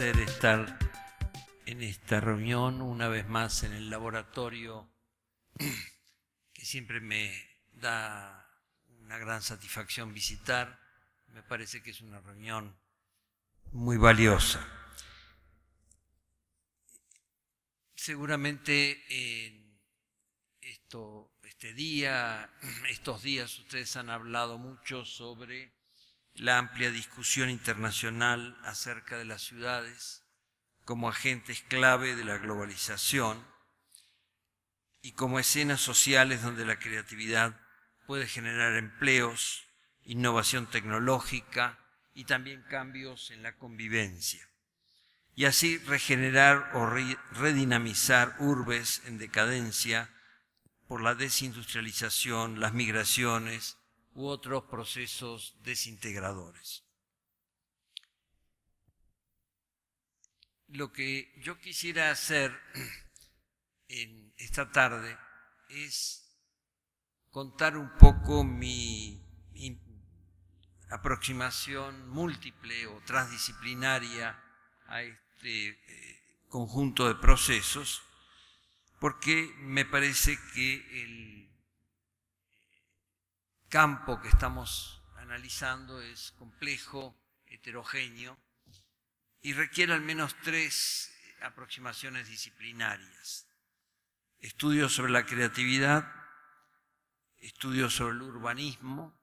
estar en esta reunión, una vez más en el laboratorio, que siempre me da una gran satisfacción visitar. Me parece que es una reunión muy valiosa. Seguramente en esto, este día, estos días ustedes han hablado mucho sobre la amplia discusión internacional acerca de las ciudades como agentes clave de la globalización y como escenas sociales donde la creatividad puede generar empleos, innovación tecnológica y también cambios en la convivencia. Y así regenerar o redinamizar urbes en decadencia por la desindustrialización, las migraciones, u otros procesos desintegradores. Lo que yo quisiera hacer en esta tarde es contar un poco mi, aproximación múltiple o transdisciplinaria a este eh, conjunto de procesos, porque me parece que el campo que estamos analizando es complejo, heterogéneo y requiere al menos tres aproximaciones disciplinarias. Estudios sobre la creatividad, estudios sobre el urbanismo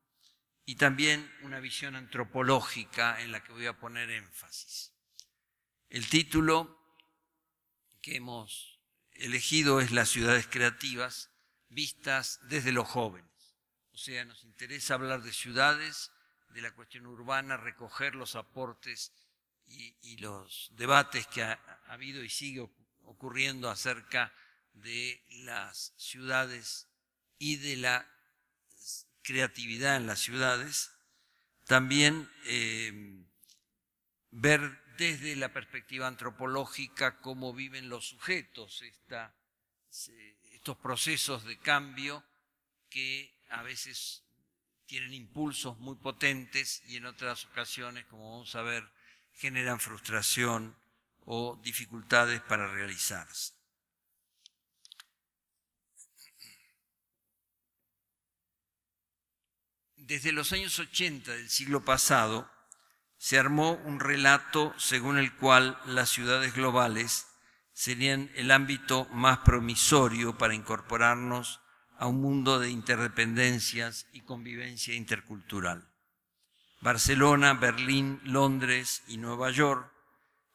y también una visión antropológica en la que voy a poner énfasis. El título que hemos elegido es Las ciudades creativas vistas desde los jóvenes. O sea, nos interesa hablar de ciudades, de la cuestión urbana, recoger los aportes y, los debates que ha, habido y sigue ocurriendo acerca de las ciudades y de la creatividad en las ciudades. También eh, ver desde la perspectiva antropológica cómo viven los sujetos estos procesos de cambio que a veces tienen impulsos muy potentes y en otras ocasiones, como vamos a ver, generan frustración o dificultades para realizarse. Desde los años 80 del siglo pasado se armó un relato según el cual las ciudades globales serían el ámbito más promisorio para incorporarnos a un mundo de interdependencias y convivencia intercultural. Barcelona, Berlín, Londres y Nueva York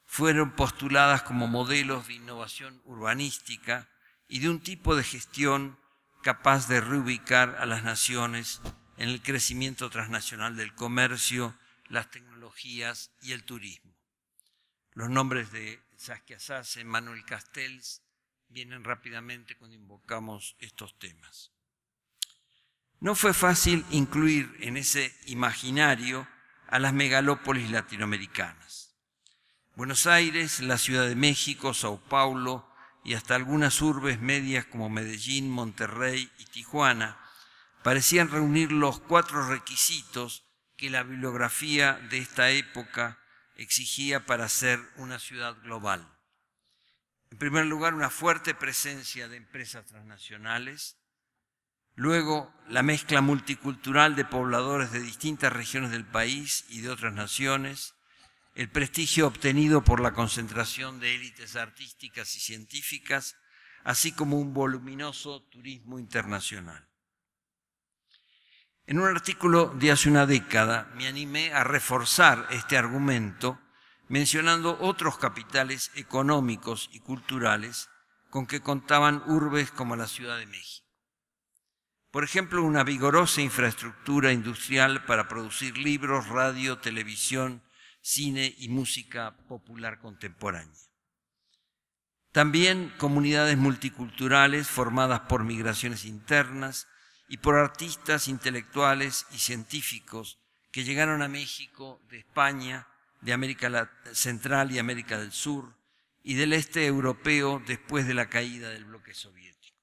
fueron postuladas como modelos de innovación urbanística y de un tipo de gestión capaz de reubicar a las naciones en el crecimiento transnacional del comercio, las tecnologías y el turismo. Los nombres de Saskia Sassen, Manuel Castells, vienen rápidamente cuando invocamos estos temas. No fue fácil incluir en ese imaginario a las megalópolis latinoamericanas. Buenos Aires, la Ciudad de México, Sao Paulo y hasta algunas urbes medias como Medellín, Monterrey y Tijuana parecían reunir los cuatro requisitos que la bibliografía de esta época exigía para ser una ciudad global. En primer lugar, una fuerte presencia de empresas transnacionales. Luego, la mezcla multicultural de pobladores de distintas regiones del país y de otras naciones. El prestigio obtenido por la concentración de élites artísticas y científicas, así como un voluminoso turismo internacional. En un artículo de hace una década me animé a reforzar este argumento mencionando otros capitales económicos y culturales con que contaban urbes como la Ciudad de México. Por ejemplo, una vigorosa infraestructura industrial para producir libros, radio, televisión, cine y música popular contemporánea. También comunidades multiculturales formadas por migraciones internas y por artistas intelectuales y científicos que llegaron a México de España, de América Central y América del Sur y del este europeo después de la caída del bloque soviético.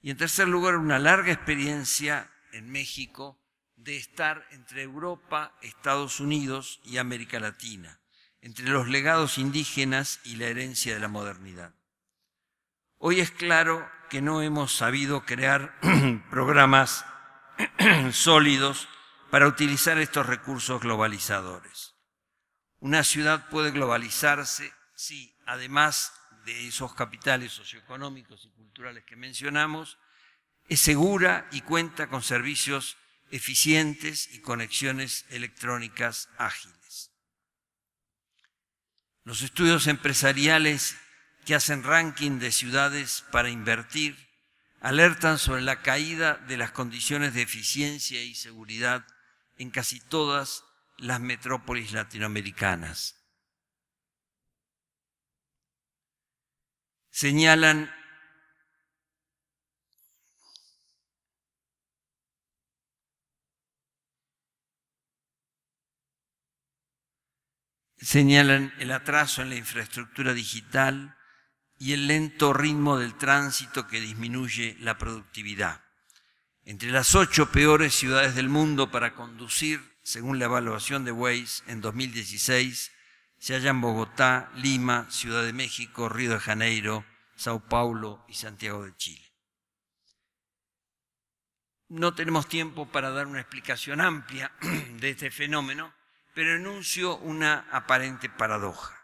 Y en tercer lugar, una larga experiencia en México de estar entre Europa, Estados Unidos y América Latina, entre los legados indígenas y la herencia de la modernidad. Hoy es claro que no hemos sabido crear programas sólidos para utilizar estos recursos globalizadores. Una ciudad puede globalizarse si, además de esos capitales socioeconómicos y culturales que mencionamos, es segura y cuenta con servicios eficientes y conexiones electrónicas ágiles. Los estudios empresariales que hacen ranking de ciudades para invertir alertan sobre la caída de las condiciones de eficiencia y seguridad en casi todas las metrópolis latinoamericanas. Señalan señalan el atraso en la infraestructura digital y el lento ritmo del tránsito que disminuye la productividad. Entre las ocho peores ciudades del mundo para conducir según la evaluación de Waze en 2016, se hallan Bogotá, Lima, Ciudad de México, Río de Janeiro, Sao Paulo y Santiago de Chile. No tenemos tiempo para dar una explicación amplia de este fenómeno, pero enuncio una aparente paradoja.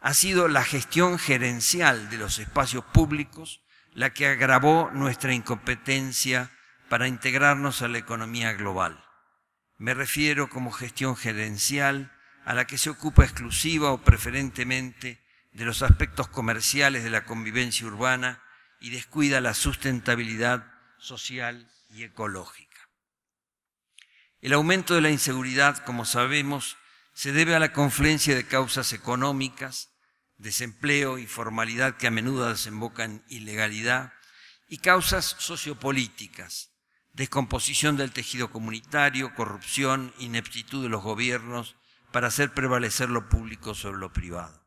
Ha sido la gestión gerencial de los espacios públicos la que agravó nuestra incompetencia para integrarnos a la economía global. Me refiero como gestión gerencial a la que se ocupa exclusiva o preferentemente de los aspectos comerciales de la convivencia urbana y descuida la sustentabilidad social y ecológica. El aumento de la inseguridad, como sabemos, se debe a la confluencia de causas económicas, desempleo, y formalidad que a menudo desembocan en ilegalidad, y causas sociopolíticas, descomposición del tejido comunitario, corrupción, ineptitud de los gobiernos para hacer prevalecer lo público sobre lo privado.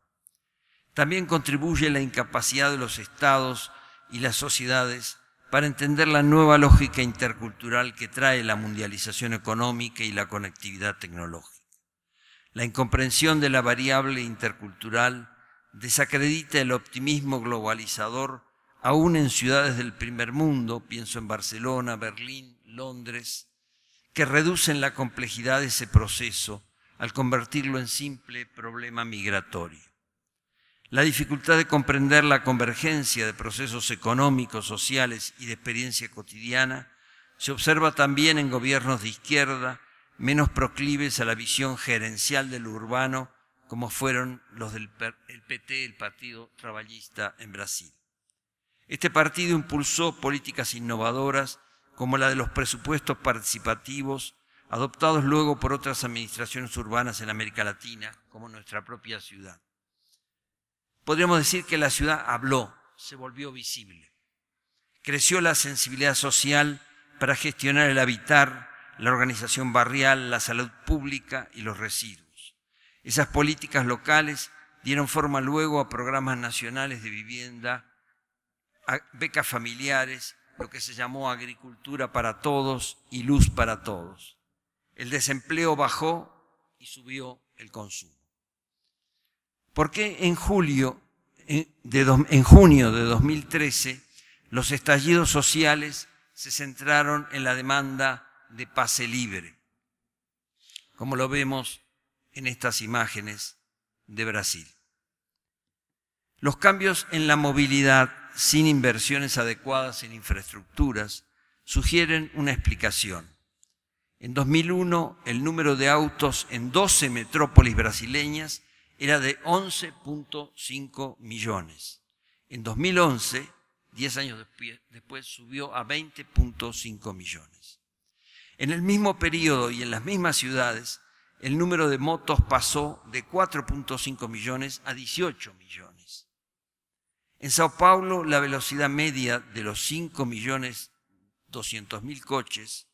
También contribuye la incapacidad de los estados y las sociedades para entender la nueva lógica intercultural que trae la mundialización económica y la conectividad tecnológica. La incomprensión de la variable intercultural desacredita el optimismo globalizador aún en ciudades del primer mundo, pienso en Barcelona, Berlín, Londres, que reducen la complejidad de ese proceso al convertirlo en simple problema migratorio. La dificultad de comprender la convergencia de procesos económicos, sociales y de experiencia cotidiana se observa también en gobiernos de izquierda menos proclives a la visión gerencial del urbano como fueron los del PT, el Partido Trabajista en Brasil. Este partido impulsó políticas innovadoras como la de los presupuestos participativos, adoptados luego por otras administraciones urbanas en América Latina, como nuestra propia ciudad. Podríamos decir que la ciudad habló, se volvió visible. Creció la sensibilidad social para gestionar el habitar, la organización barrial, la salud pública y los residuos. Esas políticas locales dieron forma luego a programas nacionales de vivienda becas familiares, lo que se llamó agricultura para todos y luz para todos. El desempleo bajó y subió el consumo. ¿Por qué en julio eh, de, en junio de 2013 los estallidos sociales se centraron en la demanda de pase libre, como lo vemos en estas imágenes de Brasil. Los cambios en la movilidad sin inversiones adecuadas en infraestructuras, sugieren una explicación. En 2001, el número de autos en 12 metrópolis brasileñas era de 11.5 millones. En 2011, 10 años después, subió a 20.5 millones. En el mismo periodo y en las mismas ciudades, el número de motos pasó de 4.5 millones a 18 millones. En Sao Paulo, la velocidad media de los 5.200.000 millones coches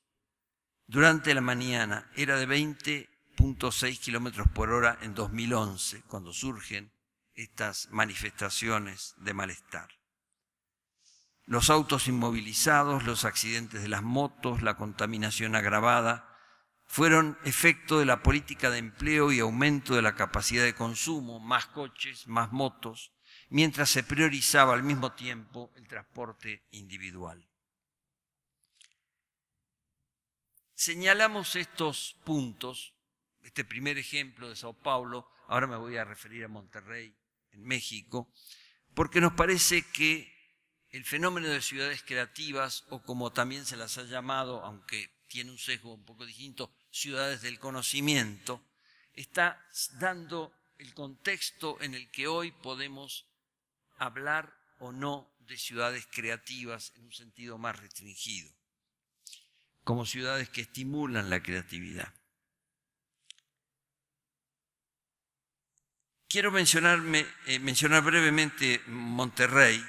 durante la mañana era de 20.6 kilómetros por hora en 2011, cuando surgen estas manifestaciones de malestar. Los autos inmovilizados, los accidentes de las motos, la contaminación agravada, fueron efecto de la política de empleo y aumento de la capacidad de consumo, más coches, más motos, mientras se priorizaba al mismo tiempo el transporte individual. Señalamos estos puntos, este primer ejemplo de Sao Paulo, ahora me voy a referir a Monterrey, en México, porque nos parece que el fenómeno de ciudades creativas, o como también se las ha llamado, aunque tiene un sesgo un poco distinto, ciudades del conocimiento, está dando el contexto en el que hoy podemos hablar o no de ciudades creativas en un sentido más restringido, como ciudades que estimulan la creatividad. Quiero eh, mencionar brevemente Monterrey,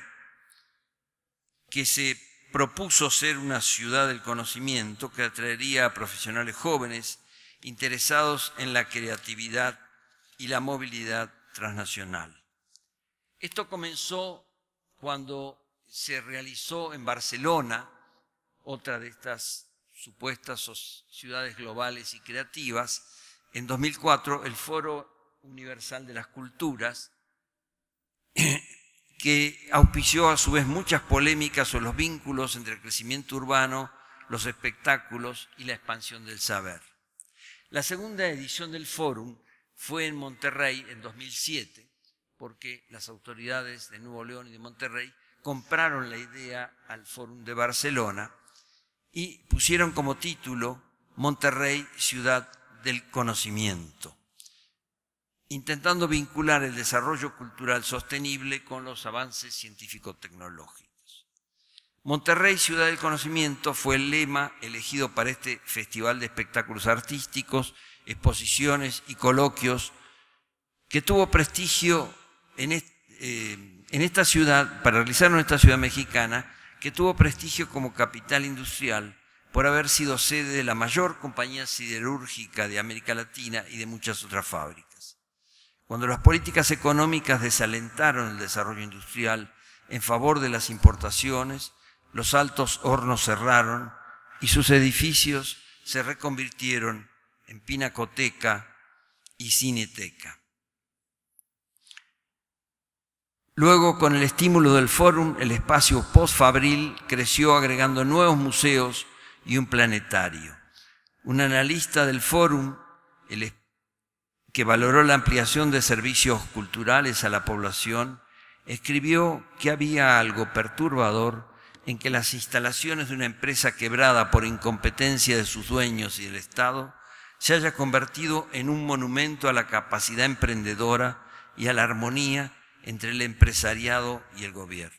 que se propuso ser una ciudad del conocimiento que atraería a profesionales jóvenes interesados en la creatividad y la movilidad transnacional. Esto comenzó cuando se realizó en Barcelona, otra de estas supuestas ciudades globales y creativas, en 2004 el Foro Universal de las Culturas, que auspició a su vez muchas polémicas sobre los vínculos entre el crecimiento urbano, los espectáculos y la expansión del saber. La segunda edición del Fórum fue en Monterrey en 2007 porque las autoridades de Nuevo León y de Monterrey compraron la idea al Fórum de Barcelona y pusieron como título Monterrey, ciudad del conocimiento, intentando vincular el desarrollo cultural sostenible con los avances científico-tecnológicos. Monterrey, ciudad del conocimiento, fue el lema elegido para este festival de espectáculos artísticos, exposiciones y coloquios que tuvo prestigio eh, en, esta ciudad, para realizar nuestra esta ciudad mexicana, que tuvo prestigio como capital industrial por haber sido sede de la mayor compañía siderúrgica de América Latina y de muchas otras fábricas. Cuando las políticas económicas desalentaron el desarrollo industrial en favor de las importaciones, los altos hornos cerraron y sus edificios se reconvirtieron en pinacoteca y cineteca. Luego, con el estímulo del Fórum, el espacio postfabril creció agregando nuevos museos y un planetario. Un analista del Fórum, que valoró la ampliación de servicios culturales a la población, escribió que había algo perturbador en que las instalaciones de una empresa quebrada por incompetencia de sus dueños y del Estado se haya convertido en un monumento a la capacidad emprendedora y a la armonía entre el empresariado y el gobierno.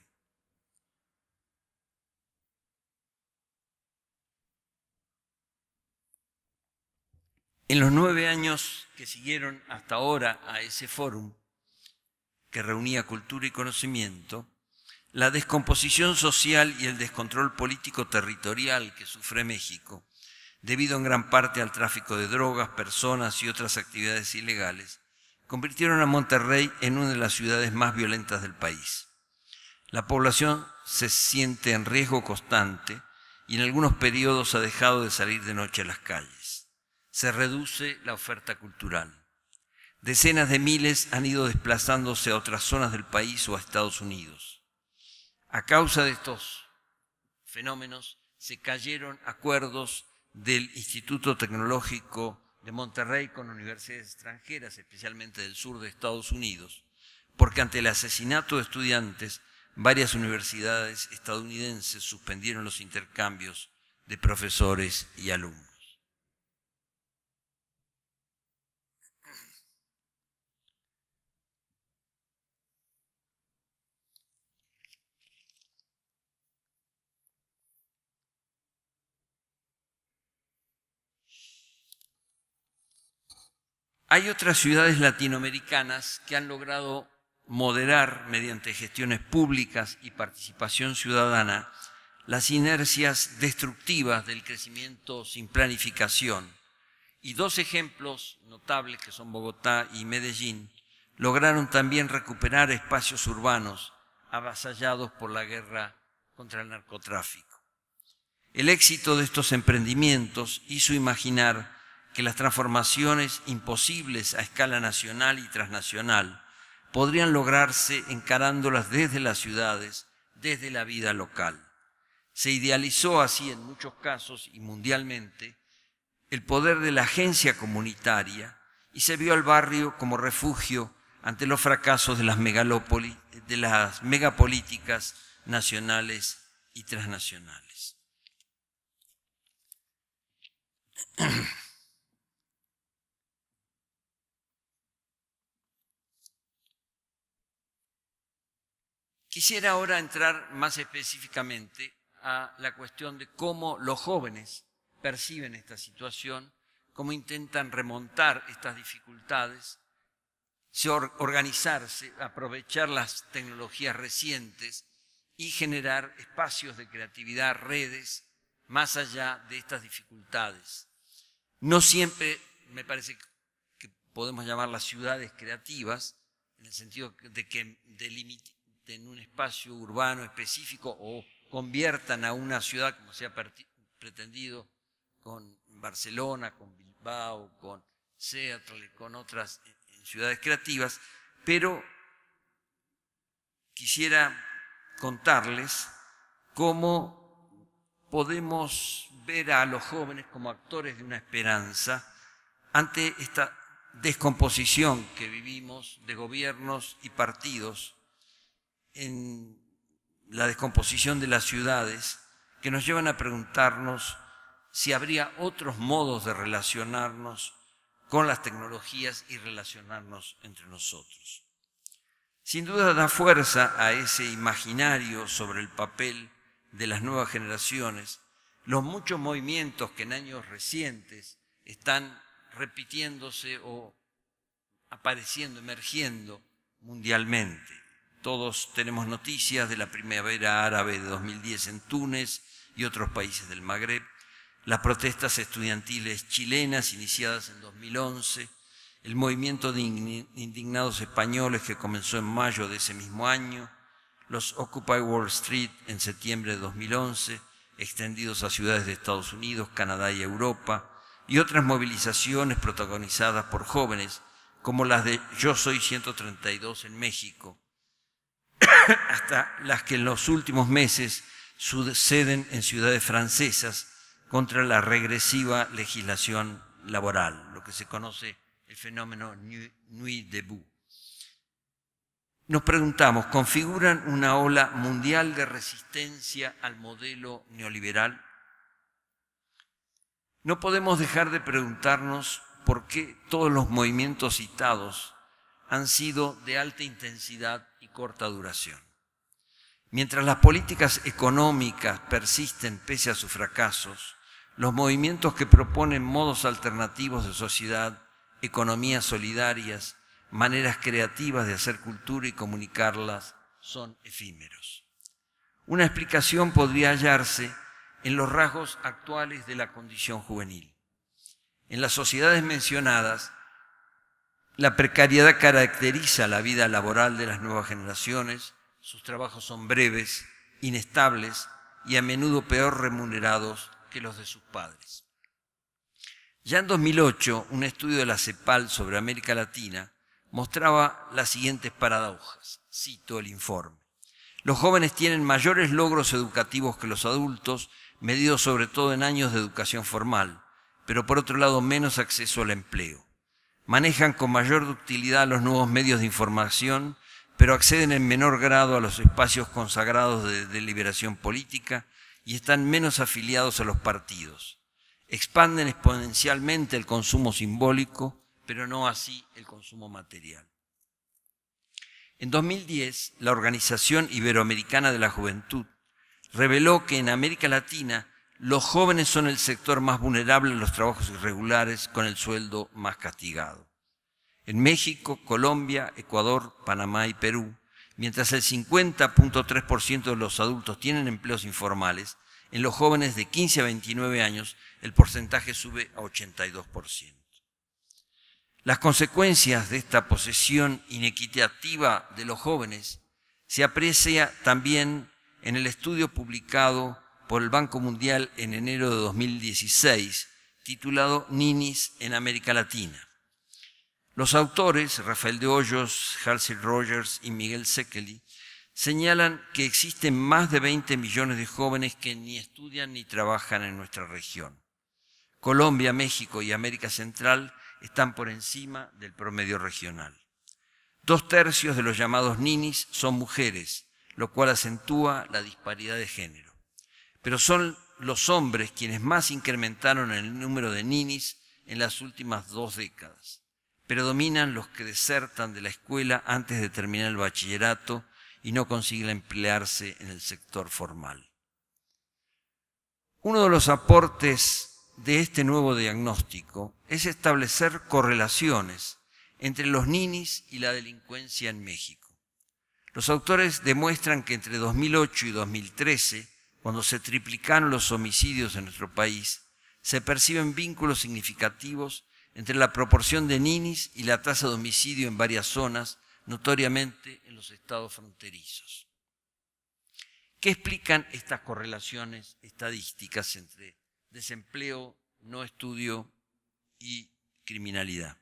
En los nueve años que siguieron hasta ahora a ese fórum, que reunía cultura y conocimiento, la descomposición social y el descontrol político territorial que sufre México, debido en gran parte al tráfico de drogas, personas y otras actividades ilegales, convirtieron a Monterrey en una de las ciudades más violentas del país. La población se siente en riesgo constante y en algunos periodos ha dejado de salir de noche a las calles. Se reduce la oferta cultural. Decenas de miles han ido desplazándose a otras zonas del país o a Estados Unidos. A causa de estos fenómenos se cayeron acuerdos del Instituto Tecnológico de Monterrey con universidades extranjeras, especialmente del sur de Estados Unidos, porque ante el asesinato de estudiantes, varias universidades estadounidenses suspendieron los intercambios de profesores y alumnos. Hay otras ciudades latinoamericanas que han logrado moderar mediante gestiones públicas y participación ciudadana las inercias destructivas del crecimiento sin planificación. Y dos ejemplos notables, que son Bogotá y Medellín, lograron también recuperar espacios urbanos avasallados por la guerra contra el narcotráfico. El éxito de estos emprendimientos hizo imaginar que las transformaciones imposibles a escala nacional y transnacional podrían lograrse encarándolas desde las ciudades, desde la vida local. Se idealizó así en muchos casos y mundialmente el poder de la agencia comunitaria y se vio al barrio como refugio ante los fracasos de las, de las megapolíticas nacionales y transnacionales. Quisiera ahora entrar más específicamente a la cuestión de cómo los jóvenes perciben esta situación, cómo intentan remontar estas dificultades, organizarse, aprovechar las tecnologías recientes y generar espacios de creatividad, redes, más allá de estas dificultades. No siempre me parece que podemos llamar las ciudades creativas, en el sentido de que en un espacio urbano específico o conviertan a una ciudad, como se ha pretendido, con Barcelona, con Bilbao, con Seattle, con otras eh, ciudades creativas, pero quisiera contarles cómo podemos ver a los jóvenes como actores de una esperanza ante esta descomposición que vivimos de gobiernos y partidos en la descomposición de las ciudades que nos llevan a preguntarnos si habría otros modos de relacionarnos con las tecnologías y relacionarnos entre nosotros. Sin duda da fuerza a ese imaginario sobre el papel de las nuevas generaciones los muchos movimientos que en años recientes están repitiéndose o apareciendo, emergiendo mundialmente. Todos tenemos noticias de la primavera árabe de 2010 en Túnez y otros países del Magreb, las protestas estudiantiles chilenas iniciadas en 2011, el movimiento de indignados españoles que comenzó en mayo de ese mismo año, los Occupy Wall Street en septiembre de 2011, extendidos a ciudades de Estados Unidos, Canadá y Europa, y otras movilizaciones protagonizadas por jóvenes, como las de Yo Soy 132 en México, hasta las que en los últimos meses suceden en ciudades francesas contra la regresiva legislación laboral, lo que se conoce el fenómeno Nuit Debout. Nos preguntamos, ¿configuran una ola mundial de resistencia al modelo neoliberal? No podemos dejar de preguntarnos por qué todos los movimientos citados han sido de alta intensidad corta duración. Mientras las políticas económicas persisten pese a sus fracasos, los movimientos que proponen modos alternativos de sociedad, economías solidarias, maneras creativas de hacer cultura y comunicarlas son efímeros. Una explicación podría hallarse en los rasgos actuales de la condición juvenil. En las sociedades mencionadas, la precariedad caracteriza la vida laboral de las nuevas generaciones, sus trabajos son breves, inestables y a menudo peor remunerados que los de sus padres. Ya en 2008, un estudio de la CEPAL sobre América Latina mostraba las siguientes paradojas. Cito el informe. Los jóvenes tienen mayores logros educativos que los adultos, medidos sobre todo en años de educación formal, pero por otro lado menos acceso al empleo manejan con mayor ductilidad los nuevos medios de información, pero acceden en menor grado a los espacios consagrados de deliberación política y están menos afiliados a los partidos. Expanden exponencialmente el consumo simbólico, pero no así el consumo material. En 2010, la Organización Iberoamericana de la Juventud reveló que en América Latina los jóvenes son el sector más vulnerable en los trabajos irregulares con el sueldo más castigado. En México, Colombia, Ecuador, Panamá y Perú, mientras el 50.3% de los adultos tienen empleos informales, en los jóvenes de 15 a 29 años el porcentaje sube a 82%. Las consecuencias de esta posesión inequitativa de los jóvenes se aprecia también en el estudio publicado por el Banco Mundial en enero de 2016, titulado Ninis en América Latina. Los autores, Rafael de Hoyos, Halsey Rogers y Miguel Sekeli, señalan que existen más de 20 millones de jóvenes que ni estudian ni trabajan en nuestra región. Colombia, México y América Central están por encima del promedio regional. Dos tercios de los llamados ninis son mujeres, lo cual acentúa la disparidad de género pero son los hombres quienes más incrementaron el número de ninis en las últimas dos décadas. Predominan los que desertan de la escuela antes de terminar el bachillerato y no consiguen emplearse en el sector formal. Uno de los aportes de este nuevo diagnóstico es establecer correlaciones entre los ninis y la delincuencia en México. Los autores demuestran que entre 2008 y 2013 cuando se triplicaron los homicidios en nuestro país, se perciben vínculos significativos entre la proporción de ninis y la tasa de homicidio en varias zonas, notoriamente en los estados fronterizos. ¿Qué explican estas correlaciones estadísticas entre desempleo, no estudio y criminalidad?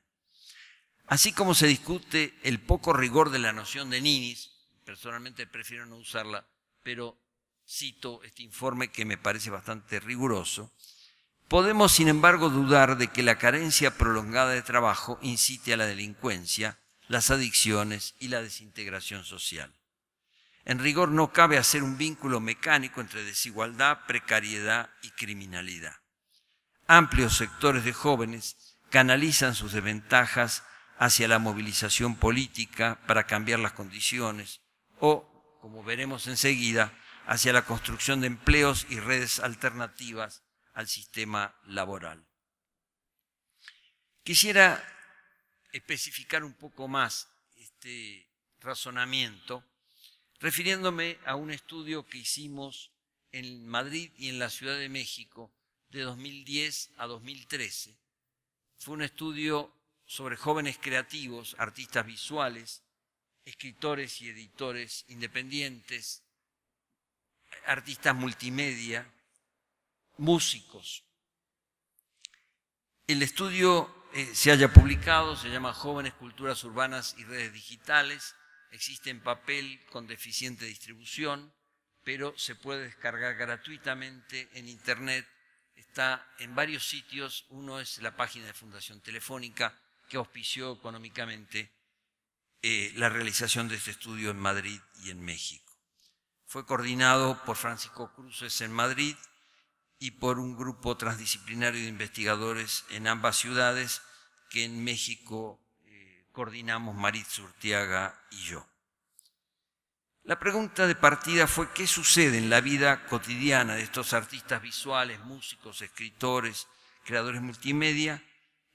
Así como se discute el poco rigor de la noción de ninis, personalmente prefiero no usarla, pero cito este informe que me parece bastante riguroso, podemos sin embargo dudar de que la carencia prolongada de trabajo incite a la delincuencia, las adicciones y la desintegración social. En rigor no cabe hacer un vínculo mecánico entre desigualdad, precariedad y criminalidad. Amplios sectores de jóvenes canalizan sus desventajas hacia la movilización política para cambiar las condiciones o, como veremos enseguida, hacia la construcción de empleos y redes alternativas al sistema laboral. Quisiera especificar un poco más este razonamiento refiriéndome a un estudio que hicimos en Madrid y en la Ciudad de México de 2010 a 2013. Fue un estudio sobre jóvenes creativos, artistas visuales, escritores y editores independientes, artistas multimedia, músicos. El estudio eh, se haya publicado, se llama Jóvenes, Culturas Urbanas y Redes Digitales, existe en papel con deficiente distribución, pero se puede descargar gratuitamente en Internet, está en varios sitios, uno es la página de Fundación Telefónica, que auspició económicamente eh, la realización de este estudio en Madrid y en México. Fue coordinado por Francisco Cruces en Madrid y por un grupo transdisciplinario de investigadores en ambas ciudades que en México eh, coordinamos Marit Surtiaga y yo. La pregunta de partida fue qué sucede en la vida cotidiana de estos artistas visuales, músicos, escritores, creadores multimedia,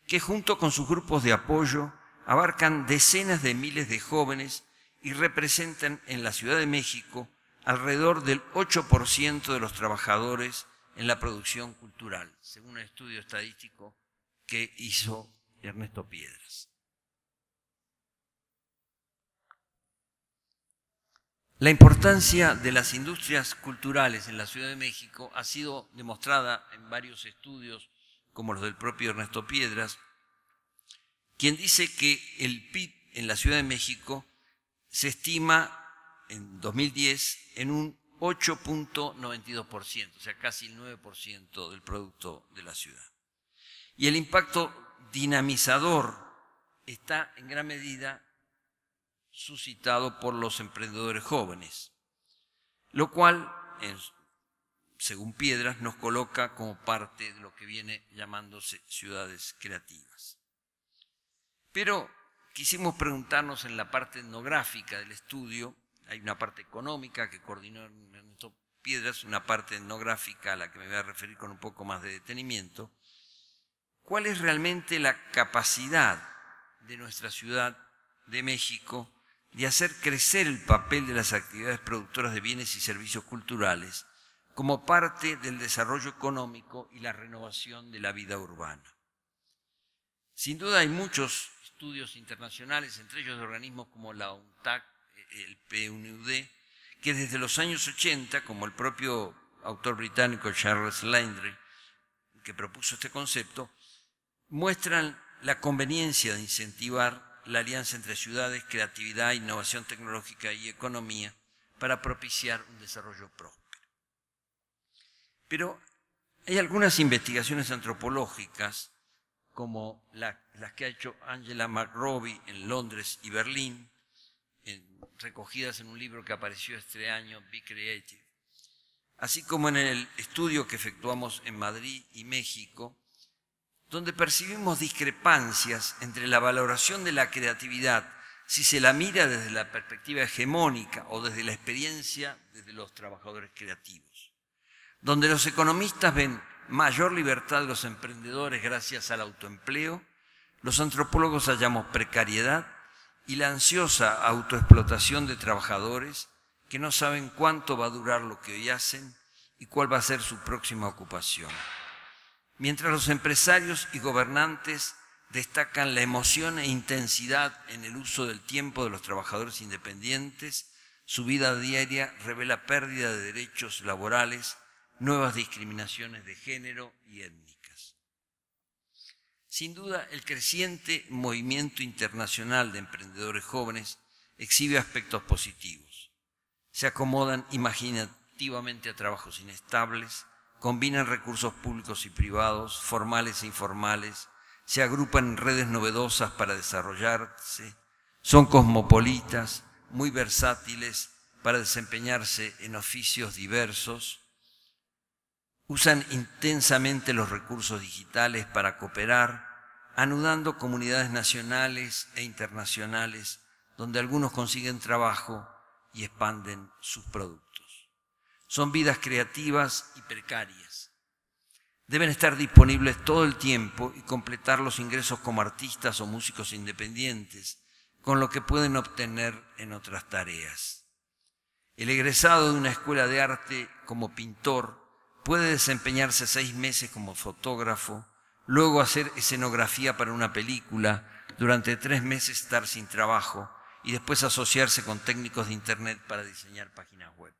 que junto con sus grupos de apoyo abarcan decenas de miles de jóvenes y representan en la Ciudad de México alrededor del 8% de los trabajadores en la producción cultural, según un estudio estadístico que hizo Ernesto Piedras. La importancia de las industrias culturales en la Ciudad de México ha sido demostrada en varios estudios, como los del propio Ernesto Piedras, quien dice que el PIB en la Ciudad de México se estima en 2010 en un 8.92%, o sea, casi el 9% del producto de la ciudad. Y el impacto dinamizador está en gran medida suscitado por los emprendedores jóvenes, lo cual, según Piedras, nos coloca como parte de lo que viene llamándose ciudades creativas. Pero quisimos preguntarnos en la parte etnográfica del estudio hay una parte económica que coordinó Piedras, una parte etnográfica a la que me voy a referir con un poco más de detenimiento, cuál es realmente la capacidad de nuestra ciudad de México de hacer crecer el papel de las actividades productoras de bienes y servicios culturales como parte del desarrollo económico y la renovación de la vida urbana. Sin duda hay muchos estudios internacionales, entre ellos de organismos como la UNTAC el PNUD, que desde los años 80, como el propio autor británico Charles Landry, que propuso este concepto, muestran la conveniencia de incentivar la alianza entre ciudades, creatividad, innovación tecnológica y economía para propiciar un desarrollo próspero. Pero hay algunas investigaciones antropológicas, como las que ha hecho Angela McRobbie en Londres y Berlín, recogidas en un libro que apareció este año, Be Creative. Así como en el estudio que efectuamos en Madrid y México, donde percibimos discrepancias entre la valoración de la creatividad, si se la mira desde la perspectiva hegemónica o desde la experiencia de los trabajadores creativos, donde los economistas ven mayor libertad de los emprendedores gracias al autoempleo, los antropólogos hallamos precariedad y la ansiosa autoexplotación de trabajadores que no saben cuánto va a durar lo que hoy hacen y cuál va a ser su próxima ocupación. Mientras los empresarios y gobernantes destacan la emoción e intensidad en el uso del tiempo de los trabajadores independientes, su vida diaria revela pérdida de derechos laborales, nuevas discriminaciones de género y etnia. Sin duda, el creciente movimiento internacional de emprendedores jóvenes exhibe aspectos positivos. Se acomodan imaginativamente a trabajos inestables, combinan recursos públicos y privados, formales e informales, se agrupan en redes novedosas para desarrollarse, son cosmopolitas, muy versátiles para desempeñarse en oficios diversos, usan intensamente los recursos digitales para cooperar, anudando comunidades nacionales e internacionales donde algunos consiguen trabajo y expanden sus productos. Son vidas creativas y precarias. Deben estar disponibles todo el tiempo y completar los ingresos como artistas o músicos independientes con lo que pueden obtener en otras tareas. El egresado de una escuela de arte como pintor puede desempeñarse seis meses como fotógrafo, luego hacer escenografía para una película, durante tres meses estar sin trabajo y después asociarse con técnicos de Internet para diseñar páginas web.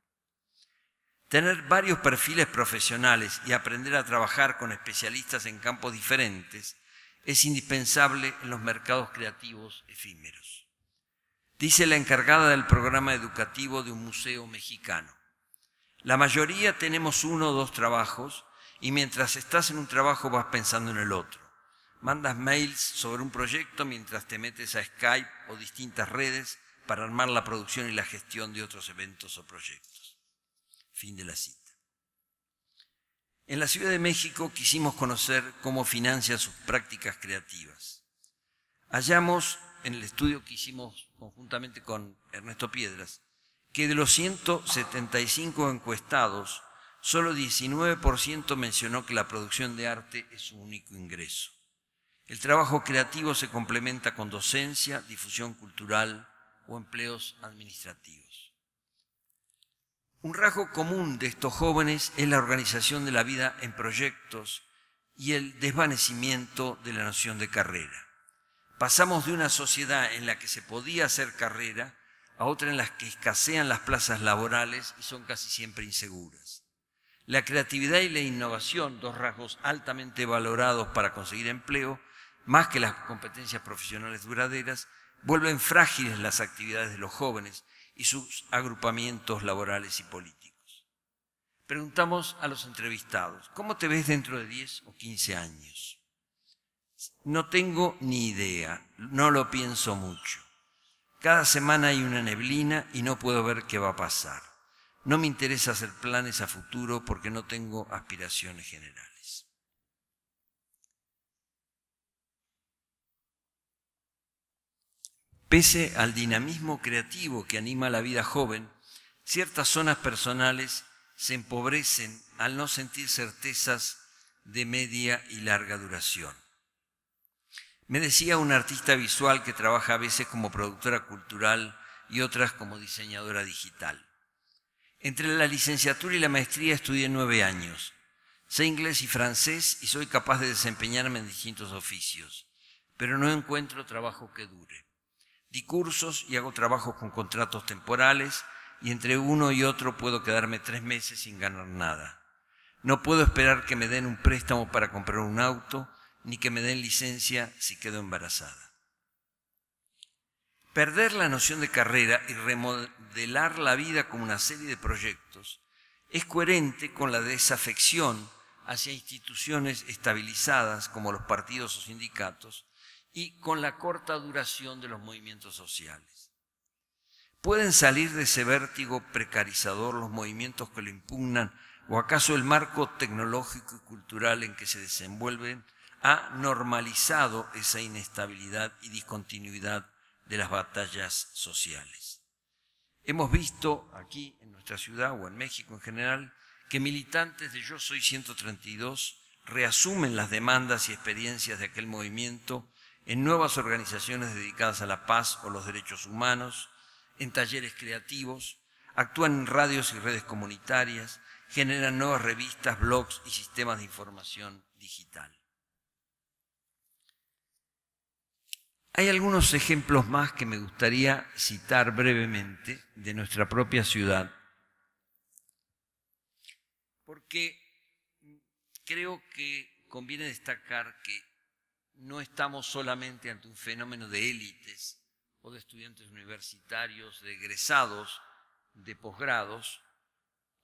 Tener varios perfiles profesionales y aprender a trabajar con especialistas en campos diferentes es indispensable en los mercados creativos efímeros. Dice la encargada del programa educativo de un museo mexicano. La mayoría tenemos uno o dos trabajos y mientras estás en un trabajo vas pensando en el otro. Mandas mails sobre un proyecto mientras te metes a Skype o distintas redes para armar la producción y la gestión de otros eventos o proyectos. Fin de la cita. En la Ciudad de México quisimos conocer cómo financia sus prácticas creativas. Hallamos en el estudio que hicimos conjuntamente con Ernesto Piedras que de los 175 encuestados, solo 19% mencionó que la producción de arte es su único ingreso. El trabajo creativo se complementa con docencia, difusión cultural o empleos administrativos. Un rasgo común de estos jóvenes es la organización de la vida en proyectos y el desvanecimiento de la noción de carrera. Pasamos de una sociedad en la que se podía hacer carrera a otra en la que escasean las plazas laborales y son casi siempre inseguras. La creatividad y la innovación, dos rasgos altamente valorados para conseguir empleo, más que las competencias profesionales duraderas, vuelven frágiles las actividades de los jóvenes y sus agrupamientos laborales y políticos. Preguntamos a los entrevistados, ¿cómo te ves dentro de 10 o 15 años? No tengo ni idea, no lo pienso mucho. Cada semana hay una neblina y no puedo ver qué va a pasar. No me interesa hacer planes a futuro porque no tengo aspiraciones generales. Pese al dinamismo creativo que anima la vida joven, ciertas zonas personales se empobrecen al no sentir certezas de media y larga duración. Me decía un artista visual que trabaja a veces como productora cultural y otras como diseñadora digital. Entre la licenciatura y la maestría estudié nueve años. Sé inglés y francés y soy capaz de desempeñarme en distintos oficios, pero no encuentro trabajo que dure. Di cursos y hago trabajos con contratos temporales y entre uno y otro puedo quedarme tres meses sin ganar nada. No puedo esperar que me den un préstamo para comprar un auto ni que me den licencia si quedo embarazada. Perder la noción de carrera y remodelar la vida como una serie de proyectos es coherente con la desafección hacia instituciones estabilizadas como los partidos o sindicatos y con la corta duración de los movimientos sociales. ¿Pueden salir de ese vértigo precarizador los movimientos que lo impugnan o acaso el marco tecnológico y cultural en que se desenvuelven ha normalizado esa inestabilidad y discontinuidad de las batallas sociales. Hemos visto aquí en nuestra ciudad o en México en general que militantes de Yo Soy 132 reasumen las demandas y experiencias de aquel movimiento en nuevas organizaciones dedicadas a la paz o los derechos humanos, en talleres creativos, actúan en radios y redes comunitarias, generan nuevas revistas, blogs y sistemas de información digital. Hay algunos ejemplos más que me gustaría citar brevemente de nuestra propia ciudad, porque creo que conviene destacar que no estamos solamente ante un fenómeno de élites o de estudiantes universitarios, de egresados, de posgrados,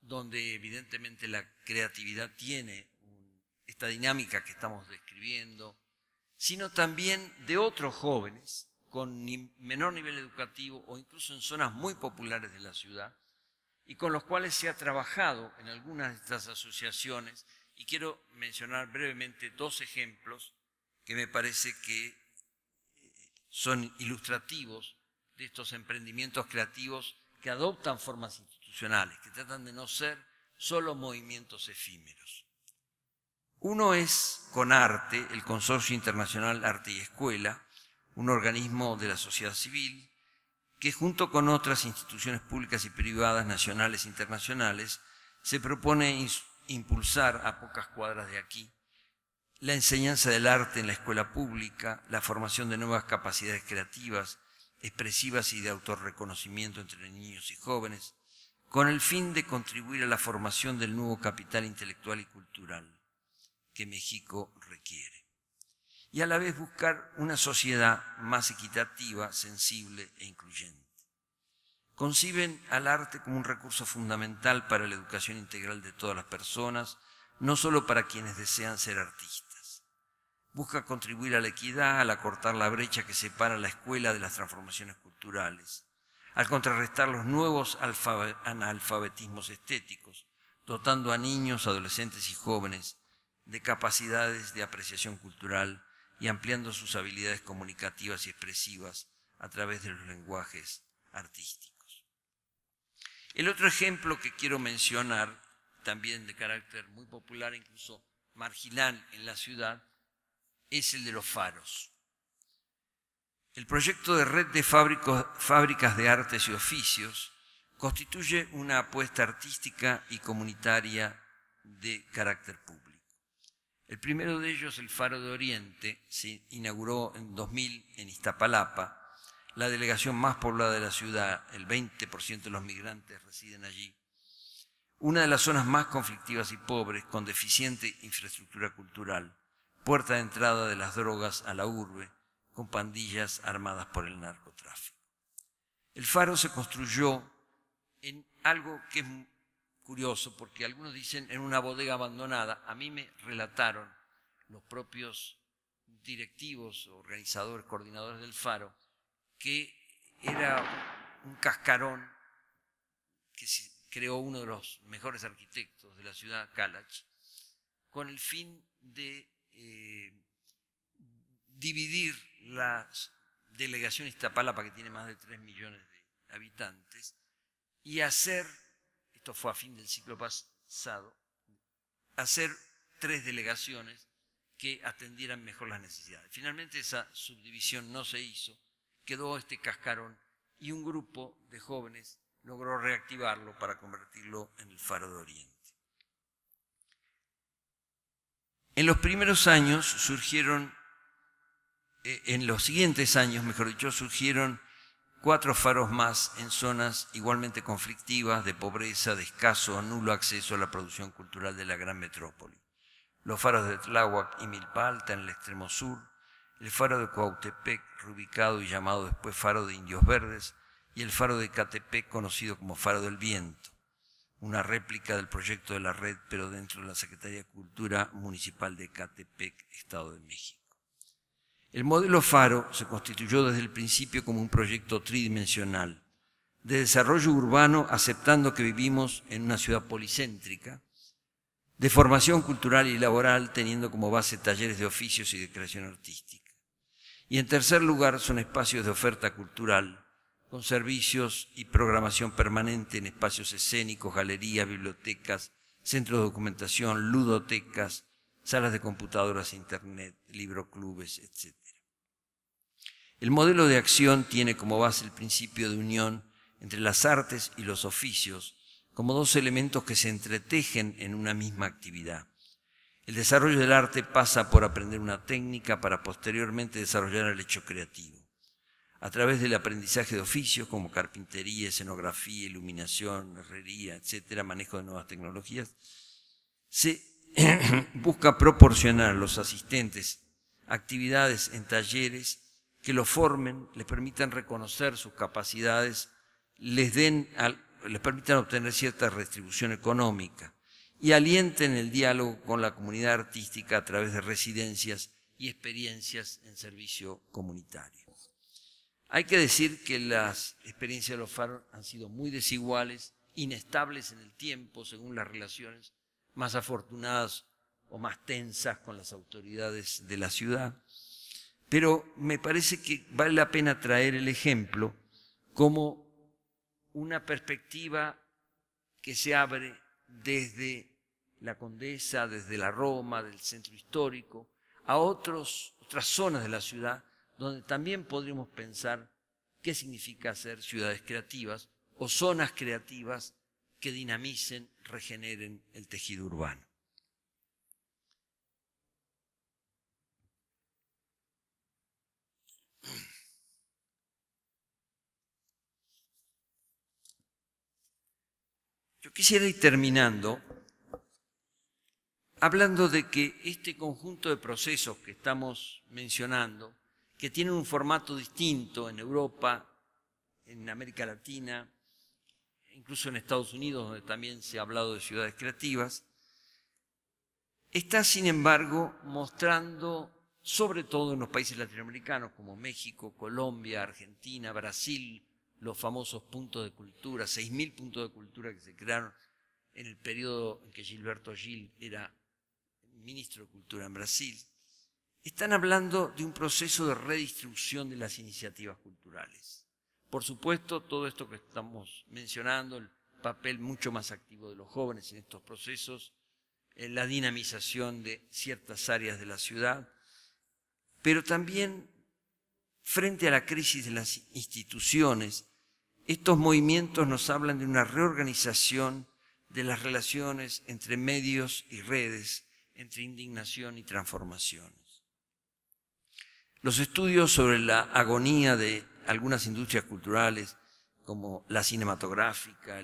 donde evidentemente la creatividad tiene esta dinámica que estamos describiendo, sino también de otros jóvenes con menor nivel educativo o incluso en zonas muy populares de la ciudad y con los cuales se ha trabajado en algunas de estas asociaciones. Y quiero mencionar brevemente dos ejemplos que me parece que eh, son ilustrativos de estos emprendimientos creativos que adoptan formas institucionales, que tratan de no ser solo movimientos efímeros. Uno es con Arte, el Consorcio Internacional Arte y Escuela, un organismo de la sociedad civil que junto con otras instituciones públicas y privadas nacionales e internacionales se propone impulsar a pocas cuadras de aquí la enseñanza del arte en la escuela pública, la formación de nuevas capacidades creativas, expresivas y de autorreconocimiento entre niños y jóvenes, con el fin de contribuir a la formación del nuevo capital intelectual y cultural que México requiere. Y a la vez buscar una sociedad más equitativa, sensible e incluyente. Conciben al arte como un recurso fundamental para la educación integral de todas las personas, no solo para quienes desean ser artistas. Busca contribuir a la equidad al acortar la brecha que separa la escuela de las transformaciones culturales, al contrarrestar los nuevos analfabetismos estéticos, dotando a niños, adolescentes y jóvenes de capacidades de apreciación cultural y ampliando sus habilidades comunicativas y expresivas a través de los lenguajes artísticos. El otro ejemplo que quiero mencionar, también de carácter muy popular, incluso marginal en la ciudad, es el de los faros. El proyecto de red de fábricas de artes y oficios constituye una apuesta artística y comunitaria de carácter público. El primero de ellos, el Faro de Oriente, se inauguró en 2000 en Iztapalapa, la delegación más poblada de la ciudad, el 20% de los migrantes residen allí. Una de las zonas más conflictivas y pobres, con deficiente infraestructura cultural, puerta de entrada de las drogas a la urbe, con pandillas armadas por el narcotráfico. El faro se construyó en algo que es curioso porque algunos dicen en una bodega abandonada. A mí me relataron los propios directivos, organizadores, coordinadores del faro, que era un cascarón que se creó uno de los mejores arquitectos de la ciudad, Kalach, con el fin de eh, dividir la delegación Iztapalapa, que tiene más de 3 millones de habitantes, y hacer esto fue a fin del ciclo pasado, hacer tres delegaciones que atendieran mejor las necesidades. Finalmente esa subdivisión no se hizo, quedó este cascarón y un grupo de jóvenes logró reactivarlo para convertirlo en el Faro de Oriente. En los primeros años surgieron, eh, en los siguientes años, mejor dicho, surgieron cuatro faros más en zonas igualmente conflictivas, de pobreza, de escaso o nulo acceso a la producción cultural de la gran metrópoli. Los faros de Tláhuac y Milpalta en el extremo sur, el faro de Coautepec, reubicado y llamado después faro de Indios Verdes, y el faro de Catepec, conocido como faro del viento, una réplica del proyecto de la red, pero dentro de la Secretaría de Cultura Municipal de Catepec, Estado de México. El modelo Faro se constituyó desde el principio como un proyecto tridimensional de desarrollo urbano aceptando que vivimos en una ciudad policéntrica, de formación cultural y laboral teniendo como base talleres de oficios y de creación artística. Y en tercer lugar son espacios de oferta cultural con servicios y programación permanente en espacios escénicos, galerías, bibliotecas, centros de documentación, ludotecas, salas de computadoras, internet, clubes, etc. El modelo de acción tiene como base el principio de unión entre las artes y los oficios como dos elementos que se entretejen en una misma actividad. El desarrollo del arte pasa por aprender una técnica para posteriormente desarrollar el hecho creativo. A través del aprendizaje de oficios como carpintería, escenografía, iluminación, herrería, etc., manejo de nuevas tecnologías, se busca proporcionar a los asistentes actividades en talleres que los formen, les permitan reconocer sus capacidades, les, den, les permitan obtener cierta retribución económica y alienten el diálogo con la comunidad artística a través de residencias y experiencias en servicio comunitario. Hay que decir que las experiencias de los FARO han sido muy desiguales, inestables en el tiempo según las relaciones más afortunadas o más tensas con las autoridades de la ciudad. Pero me parece que vale la pena traer el ejemplo como una perspectiva que se abre desde la Condesa, desde la Roma, del centro histórico, a otras zonas de la ciudad donde también podríamos pensar qué significa ser ciudades creativas o zonas creativas que dinamicen, regeneren el tejido urbano. Yo quisiera ir terminando hablando de que este conjunto de procesos que estamos mencionando, que tienen un formato distinto en Europa, en América Latina, incluso en Estados Unidos, donde también se ha hablado de ciudades creativas, está sin embargo mostrando, sobre todo en los países latinoamericanos como México, Colombia, Argentina, Brasil, los famosos puntos de cultura, 6.000 puntos de cultura que se crearon en el periodo en que Gilberto Gil era ministro de Cultura en Brasil, están hablando de un proceso de redistribución de las iniciativas culturales. Por supuesto, todo esto que estamos mencionando, el papel mucho más activo de los jóvenes en estos procesos, en la dinamización de ciertas áreas de la ciudad, pero también frente a la crisis de las instituciones, estos movimientos nos hablan de una reorganización de las relaciones entre medios y redes, entre indignación y transformaciones. Los estudios sobre la agonía de algunas industrias culturales como la cinematográfica,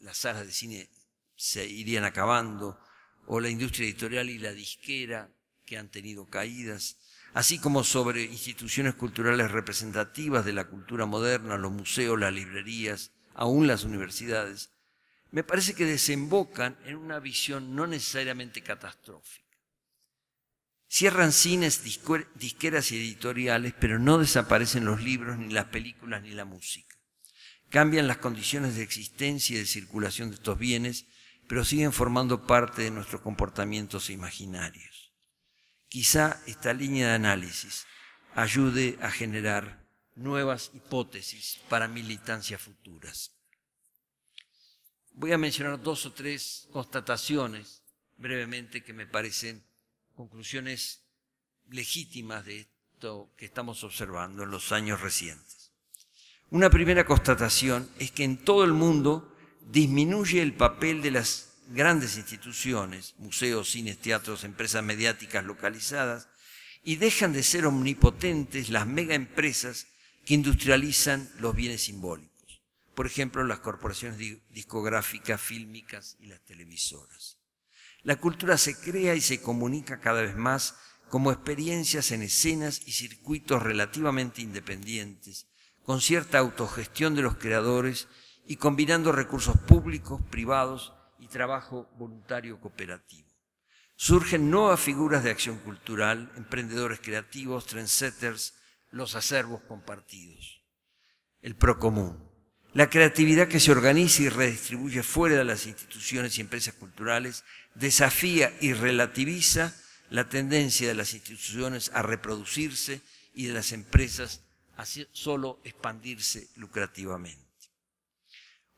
las salas de cine se irían acabando, o la industria editorial y la disquera que han tenido caídas, así como sobre instituciones culturales representativas de la cultura moderna, los museos, las librerías, aún las universidades, me parece que desembocan en una visión no necesariamente catastrófica Cierran cines, disqueras y editoriales, pero no desaparecen los libros, ni las películas, ni la música. Cambian las condiciones de existencia y de circulación de estos bienes, pero siguen formando parte de nuestros comportamientos imaginarios. Quizá esta línea de análisis ayude a generar nuevas hipótesis para militancias futuras. Voy a mencionar dos o tres constataciones brevemente que me parecen conclusiones legítimas de esto que estamos observando en los años recientes. Una primera constatación es que en todo el mundo disminuye el papel de las grandes instituciones, museos, cines, teatros, empresas mediáticas localizadas, y dejan de ser omnipotentes las megaempresas que industrializan los bienes simbólicos. Por ejemplo, las corporaciones discográficas, fílmicas y las televisoras. La cultura se crea y se comunica cada vez más como experiencias en escenas y circuitos relativamente independientes, con cierta autogestión de los creadores y combinando recursos públicos, privados y trabajo voluntario cooperativo. Surgen nuevas figuras de acción cultural, emprendedores creativos, trendsetters, los acervos compartidos. El procomún. La creatividad que se organiza y redistribuye fuera de las instituciones y empresas culturales desafía y relativiza la tendencia de las instituciones a reproducirse y de las empresas a solo expandirse lucrativamente.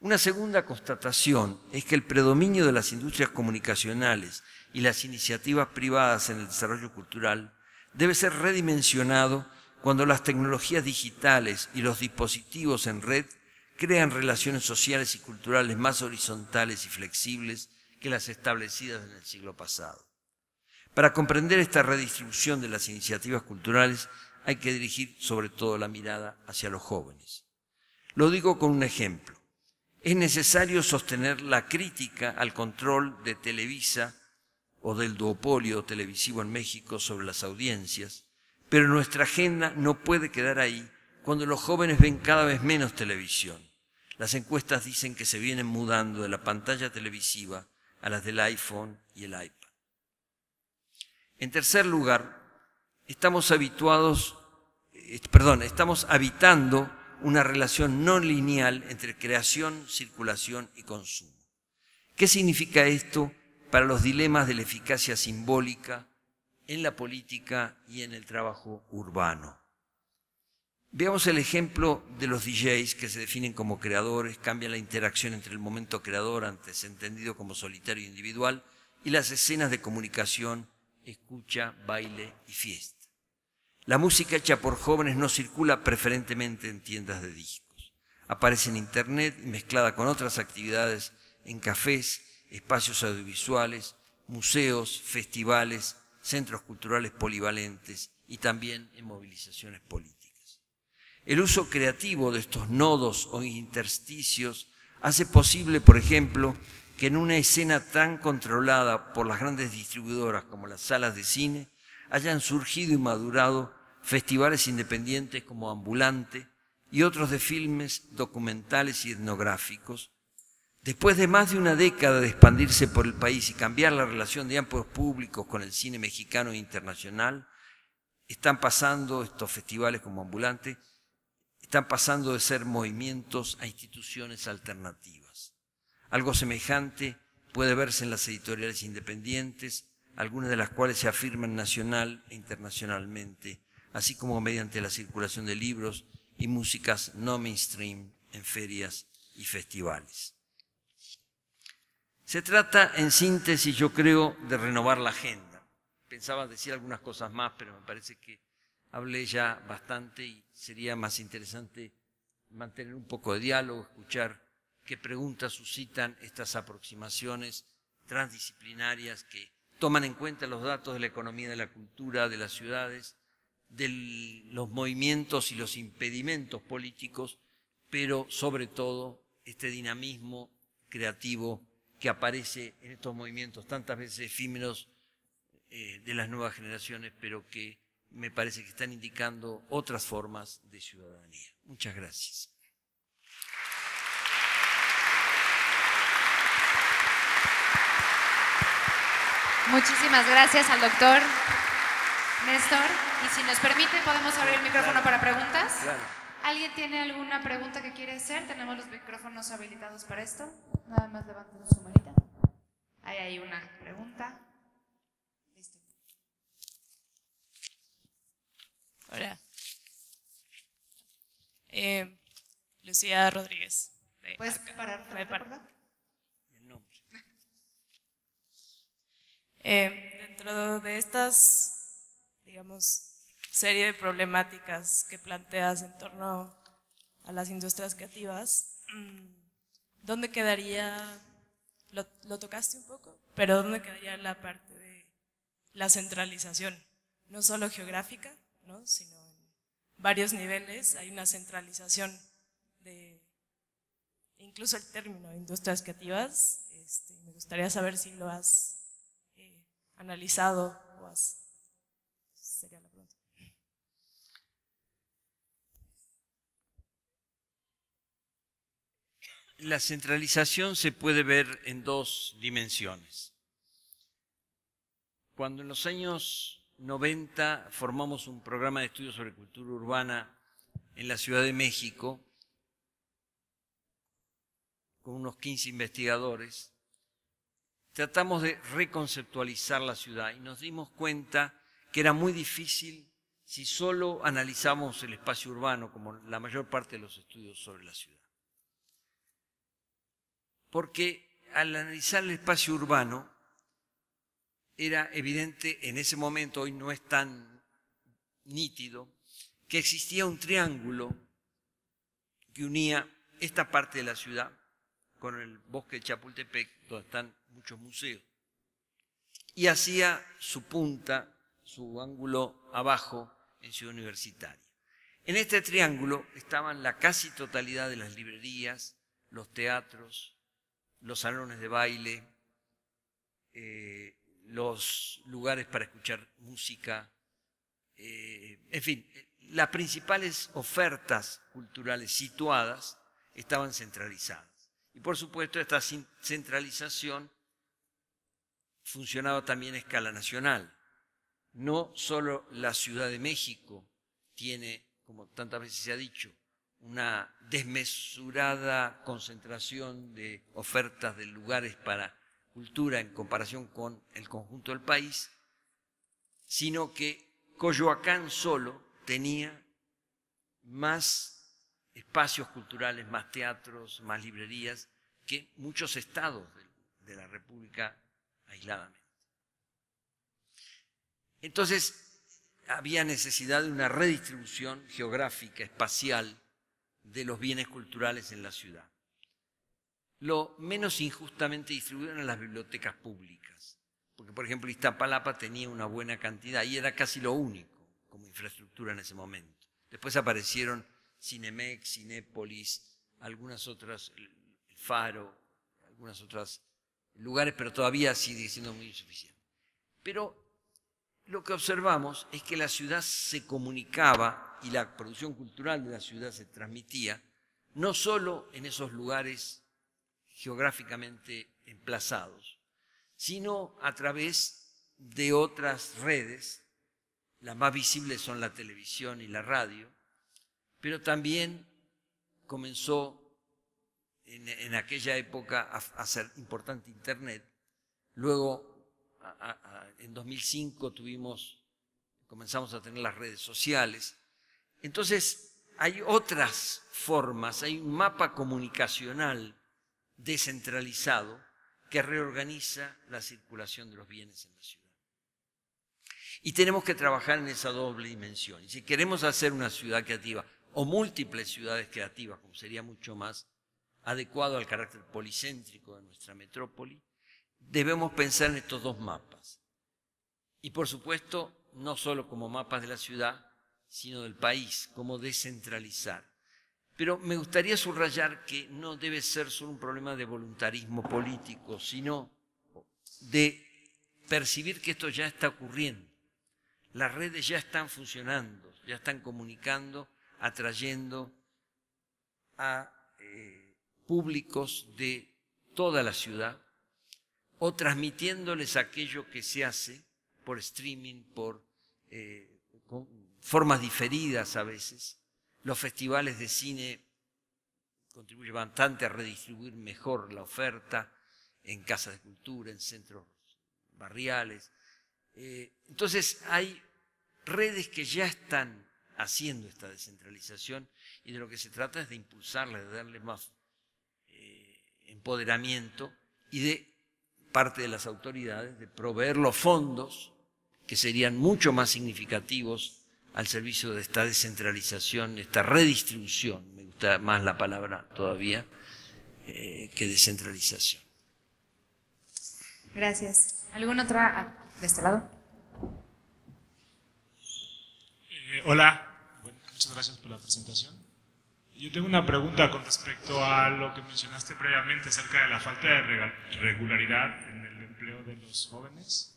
Una segunda constatación es que el predominio de las industrias comunicacionales y las iniciativas privadas en el desarrollo cultural debe ser redimensionado cuando las tecnologías digitales y los dispositivos en red crean relaciones sociales y culturales más horizontales y flexibles que las establecidas en el siglo pasado. Para comprender esta redistribución de las iniciativas culturales hay que dirigir sobre todo la mirada hacia los jóvenes. Lo digo con un ejemplo. Es necesario sostener la crítica al control de Televisa o del duopolio televisivo en México sobre las audiencias, pero nuestra agenda no puede quedar ahí cuando los jóvenes ven cada vez menos televisión. Las encuestas dicen que se vienen mudando de la pantalla televisiva a las del iPhone y el iPad. En tercer lugar, estamos habituados, eh, perdón, estamos habitando una relación no lineal entre creación, circulación y consumo. ¿Qué significa esto para los dilemas de la eficacia simbólica en la política y en el trabajo urbano? Veamos el ejemplo de los DJs que se definen como creadores, cambian la interacción entre el momento creador, antes entendido como solitario e individual, y las escenas de comunicación, escucha, baile y fiesta. La música hecha por jóvenes no circula preferentemente en tiendas de discos. Aparece en Internet mezclada con otras actividades en cafés, espacios audiovisuales, museos, festivales, centros culturales polivalentes y también en movilizaciones políticas. El uso creativo de estos nodos o intersticios hace posible, por ejemplo, que en una escena tan controlada por las grandes distribuidoras como las salas de cine, hayan surgido y madurado festivales independientes como Ambulante y otros de filmes documentales y etnográficos. Después de más de una década de expandirse por el país y cambiar la relación de ambos públicos con el cine mexicano e internacional, están pasando estos festivales como Ambulante están pasando de ser movimientos a instituciones alternativas. Algo semejante puede verse en las editoriales independientes, algunas de las cuales se afirman nacional e internacionalmente, así como mediante la circulación de libros y músicas no mainstream en ferias y festivales. Se trata, en síntesis, yo creo, de renovar la agenda. Pensaba decir algunas cosas más, pero me parece que hablé ya bastante y sería más interesante mantener un poco de diálogo, escuchar qué preguntas suscitan estas aproximaciones transdisciplinarias que toman en cuenta los datos de la economía, de la cultura, de las ciudades, de los movimientos y los impedimentos políticos, pero sobre todo este dinamismo creativo que aparece en estos movimientos tantas veces efímeros eh, de las nuevas generaciones, pero que me parece que están indicando otras formas de ciudadanía. Muchas gracias. Muchísimas gracias al doctor Néstor. Y si nos permite, podemos abrir el micrófono para preguntas. ¿Alguien tiene alguna pregunta que quiere hacer? Tenemos los micrófonos habilitados para esto. Nada más levanten su manita. Ahí hay una pregunta. Hola. Eh, Lucía Rodríguez. ¿Puedes parar? Eh, dentro de estas, digamos, serie de problemáticas que planteas en torno a las industrias creativas, mm, ¿dónde quedaría, lo, lo tocaste un poco, pero dónde quedaría la parte de la centralización, no solo geográfica, sino en varios niveles. Hay una centralización de incluso el término industrias creativas. Este, me gustaría saber si lo has eh, analizado o has... Sería la pregunta. La centralización se puede ver en dos dimensiones. Cuando en los años 90 formamos un programa de estudios sobre cultura urbana en la Ciudad de México con unos 15 investigadores. Tratamos de reconceptualizar la ciudad y nos dimos cuenta que era muy difícil si solo analizamos el espacio urbano como la mayor parte de los estudios sobre la ciudad. Porque al analizar el espacio urbano era evidente en ese momento, hoy no es tan nítido, que existía un triángulo que unía esta parte de la ciudad con el bosque de Chapultepec, donde están muchos museos, y hacía su punta, su ángulo abajo en Ciudad Universitaria. En este triángulo estaban la casi totalidad de las librerías, los teatros, los salones de baile, eh, los lugares para escuchar música, eh, en fin, las principales ofertas culturales situadas estaban centralizadas. Y por supuesto esta centralización funcionaba también a escala nacional. No solo la Ciudad de México tiene, como tantas veces se ha dicho, una desmesurada concentración de ofertas de lugares para cultura en comparación con el conjunto del país, sino que Coyoacán solo tenía más espacios culturales, más teatros, más librerías que muchos estados de la República aisladamente. Entonces, había necesidad de una redistribución geográfica, espacial, de los bienes culturales en la ciudad lo menos injustamente distribuido en las bibliotecas públicas. Porque, por ejemplo, Iztapalapa tenía una buena cantidad y era casi lo único como infraestructura en ese momento. Después aparecieron Cinemex, Cinépolis, algunas otras, El Faro, algunas otras lugares, pero todavía sigue siendo muy insuficiente. Pero lo que observamos es que la ciudad se comunicaba y la producción cultural de la ciudad se transmitía no solo en esos lugares geográficamente emplazados, sino a través de otras redes, las más visibles son la televisión y la radio, pero también comenzó en, aquella época a, ser importante Internet. Luego, en 2005 tuvimos, comenzamos a tener las redes sociales. Entonces, hay otras formas, hay un mapa comunicacional descentralizado que reorganiza la circulación de los bienes en la ciudad. Y tenemos que trabajar en esa doble dimensión. Y si queremos hacer una ciudad creativa o múltiples ciudades creativas, como sería mucho más adecuado al carácter policéntrico de nuestra metrópoli, debemos pensar en estos dos mapas. Y por supuesto, no solo como mapas de la ciudad, sino del país, como descentralizar pero me gustaría subrayar que no debe ser solo un problema de voluntarismo político, sino de percibir que esto ya está ocurriendo. Las redes ya están funcionando, ya están comunicando, atrayendo a eh, públicos de toda la ciudad o transmitiéndoles aquello que se hace por streaming, por eh, formas diferidas a veces los festivales de cine contribuyen bastante a redistribuir mejor la oferta en casas de cultura, en centros barriales. Eh, entonces hay redes que ya están haciendo esta descentralización y de lo que se trata es de impulsarla, de darle más eh, empoderamiento y de parte de las autoridades de proveer los fondos que serían mucho más significativos al servicio de esta descentralización, esta redistribución, me gusta más la palabra todavía, eh, que descentralización. Gracias. ¿Alguna otra ah, de este lado? Eh, hola, muchas gracias por la presentación. Yo tengo una pregunta con respecto a lo que mencionaste previamente acerca de la falta de regularidad en el empleo de los jóvenes.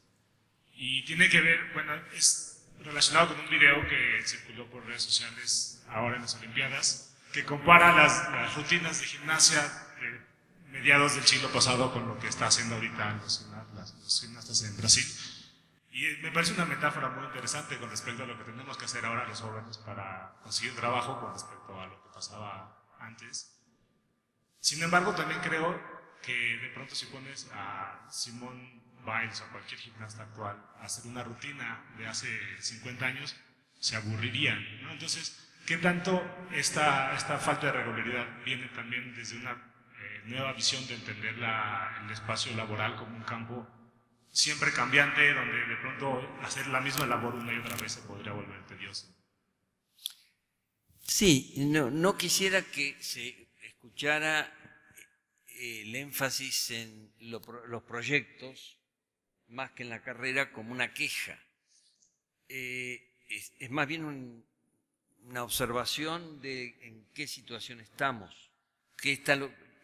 Y tiene que ver, bueno, es relacionado con un video que circuló por redes sociales ahora en las Olimpiadas, que compara las, rutinas de gimnasia de mediados del siglo pasado con lo que está haciendo ahorita los, los gimnastas en Brasil. Y eh, me parece una metáfora muy interesante con respecto a lo que tenemos que hacer ahora los jóvenes para conseguir trabajo con respecto a lo que pasaba antes. Sin embargo, también creo que de pronto si pones a Simón Biles o cualquier gimnasta actual hacer una rutina de hace 50 años, se aburrirían. Entonces, ¿qué tanto esta, esta falta de regularidad viene también desde una eh, nueva visión de entender el espacio laboral como un campo siempre cambiante, donde de pronto hacer la misma labor una y otra vez se podría volver tedioso? Sí, no, quisiera que se escuchara eh, el énfasis en los proyectos más que en la carrera como una queja. Eh, es, más bien una observación de en qué situación estamos, qué, está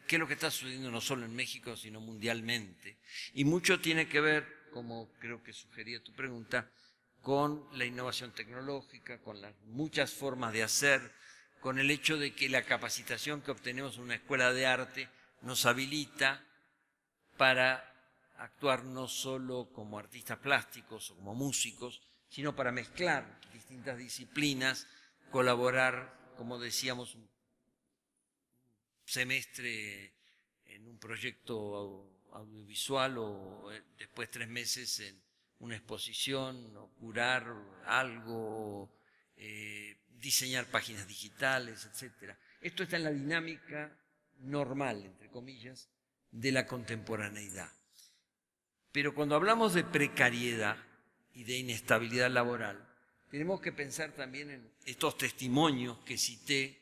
qué es lo que está sucediendo no solo en México, sino mundialmente. Y mucho tiene que ver, como creo que sugería tu pregunta, con la innovación tecnológica, con las muchas formas de hacer, con el hecho de que la capacitación que obtenemos en una escuela de arte nos habilita para actuar no solo como artistas plásticos o como músicos, sino para mezclar distintas disciplinas, colaborar, como decíamos, un semestre en un proyecto audiovisual o eh, después tres meses en una exposición o curar algo, eh, diseñar páginas digitales, etc. Esto está en la dinámica normal, entre comillas, de la contemporaneidad. Pero cuando hablamos de precariedad y de inestabilidad laboral, tenemos que pensar también en estos testimonios que cité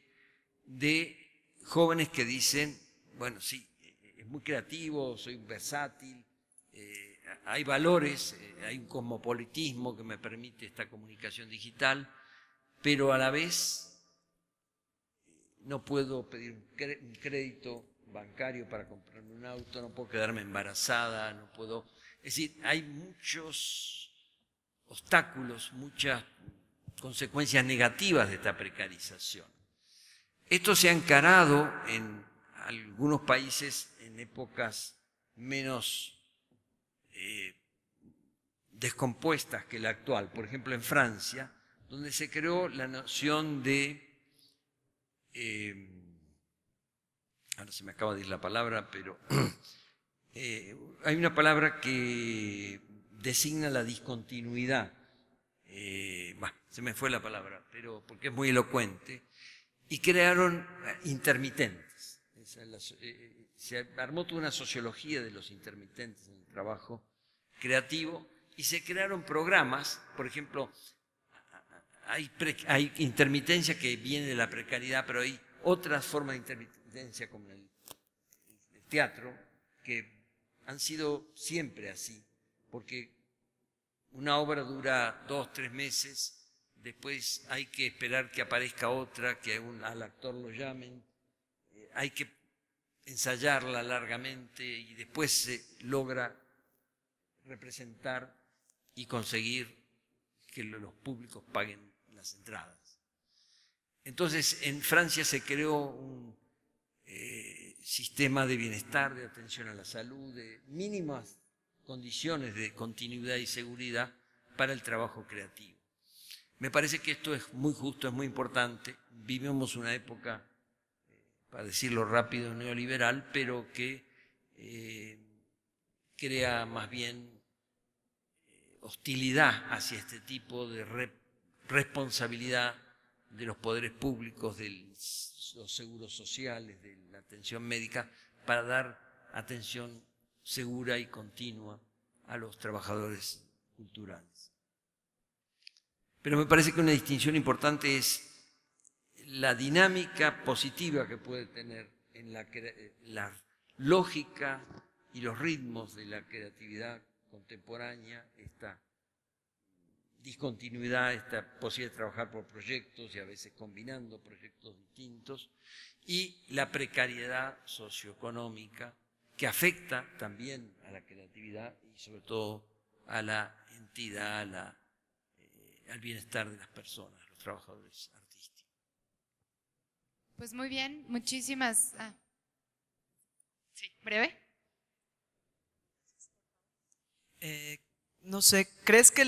de jóvenes que dicen, bueno, sí, es muy creativo, soy versátil, eh, hay valores, eh, hay un cosmopolitismo que me permite esta comunicación digital, pero a la vez no puedo pedir un crédito bancario para comprarme un auto, no puedo quedarme embarazada, no puedo es decir, hay muchos obstáculos, muchas consecuencias negativas de esta precarización. Esto se ha encarado en algunos países en épocas menos eh, descompuestas que la actual, por ejemplo en Francia, donde se creó la noción de, eh, ahora se me acaba de ir la palabra, pero Eh, hay una palabra que designa la discontinuidad. Eh, se me fue la palabra, pero porque es muy elocuente. Y crearon eh, intermitentes. se armó toda una sociología de los intermitentes en el trabajo creativo y se crearon programas, por ejemplo, hay, intermitencia que viene de la precariedad, pero hay otras formas de intermitencia como el, el teatro, que han sido siempre así, porque una obra dura dos, tres meses, después hay que esperar que aparezca otra, que al actor lo llamen, eh, hay que ensayarla largamente y después se logra representar y conseguir que los públicos paguen las entradas. Entonces en Francia se creó un... Eh, sistema de bienestar, de atención a la salud, de mínimas condiciones de continuidad y seguridad para el trabajo creativo. Me parece que esto es muy justo, es muy importante. Vivimos una época, eh, para decirlo rápido, neoliberal, pero que eh, crea más bien eh, hostilidad hacia este tipo de responsabilidad de los poderes públicos, del los seguros sociales, de la atención médica, para dar atención segura y continua a los trabajadores culturales. Pero me parece que una distinción importante es la dinámica positiva que puede tener en la, eh, la lógica y los ritmos de la creatividad contemporánea esta discontinuidad, esta posibilidad de trabajar por proyectos y a veces combinando proyectos distintos, y la precariedad socioeconómica que afecta también a la creatividad y sobre todo a la entidad, a eh, al bienestar de las personas, los trabajadores artísticos. Pues muy bien, muchísimas... Ah. Sí, breve. Eh, no sé, ¿crees que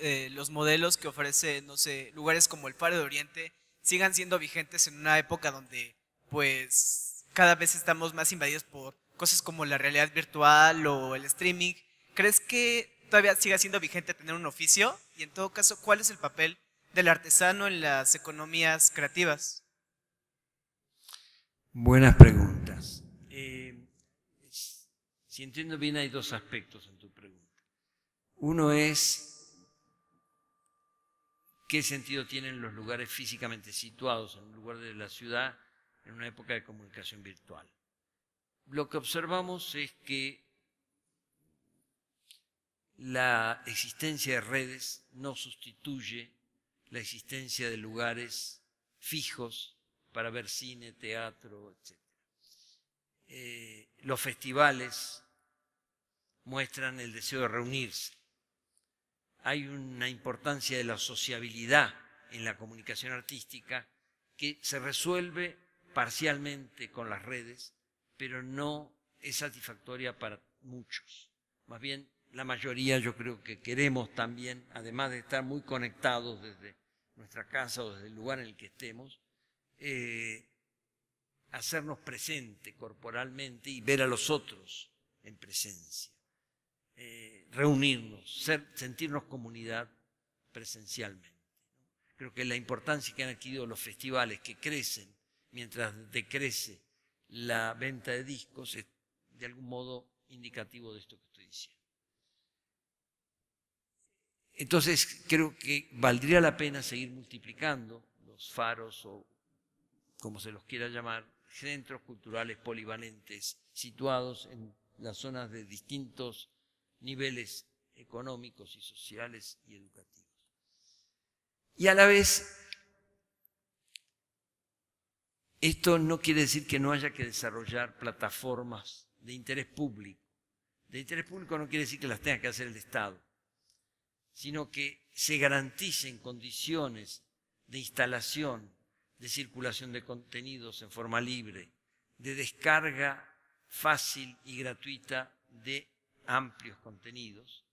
eh, los, modelos que ofrece, no sé, lugares como el Faro de Oriente sigan siendo vigentes en una época donde, pues, cada vez estamos más invadidos por cosas como la realidad virtual o el streaming? ¿Crees que todavía siga siendo vigente tener un oficio? Y en todo caso, ¿cuál es el papel del artesano en las economías creativas? Buenas preguntas. Eh, si entiendo bien, hay dos aspectos en tu pregunta uno es qué sentido tienen los lugares físicamente situados en un lugar de la ciudad en una época de comunicación virtual. Lo que observamos es que la existencia de redes no sustituye la existencia de lugares fijos para ver cine, teatro, etc. Eh, los festivales muestran el deseo de reunirse hay una importancia de la sociabilidad en la comunicación artística que se resuelve parcialmente con las redes, pero no es satisfactoria para muchos. Más bien, la mayoría yo creo que queremos también, además de estar muy conectados desde nuestra casa o desde el lugar en el que estemos, eh, hacernos presente corporalmente y ver a los otros en presencia. Eh, reunirnos, sentirnos comunidad presencialmente. Creo que la importancia que han adquirido los festivales, que crecen mientras decrece la venta de discos, es de algún modo indicativo de esto que estoy diciendo. Entonces creo que valdría la pena seguir multiplicando los faros o como se los quiera llamar, centros culturales polivalentes situados en las zonas de distintos niveles económicos y sociales y educativos. Y a la vez, esto no quiere decir que no haya que desarrollar plataformas de interés público. De interés público no quiere decir que las tenga que hacer el Estado, sino que se garanticen condiciones de instalación, de circulación de contenidos en forma libre, de descarga fácil y gratuita de amplios contenidos,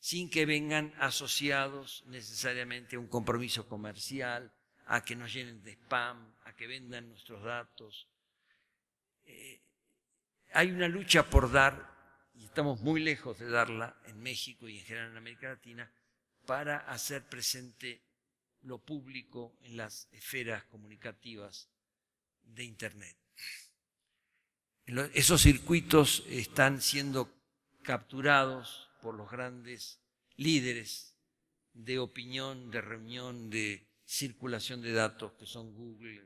sin que vengan asociados necesariamente a un compromiso comercial, a que nos llenen de spam, a que vendan nuestros datos. Eh, hay una lucha por dar, y estamos muy lejos de darla en México y en general en América Latina, para hacer presente lo público en las esferas comunicativas de Internet. Esos circuitos están siendo capturados por los grandes líderes de opinión, de reunión, de circulación de datos, que son Google,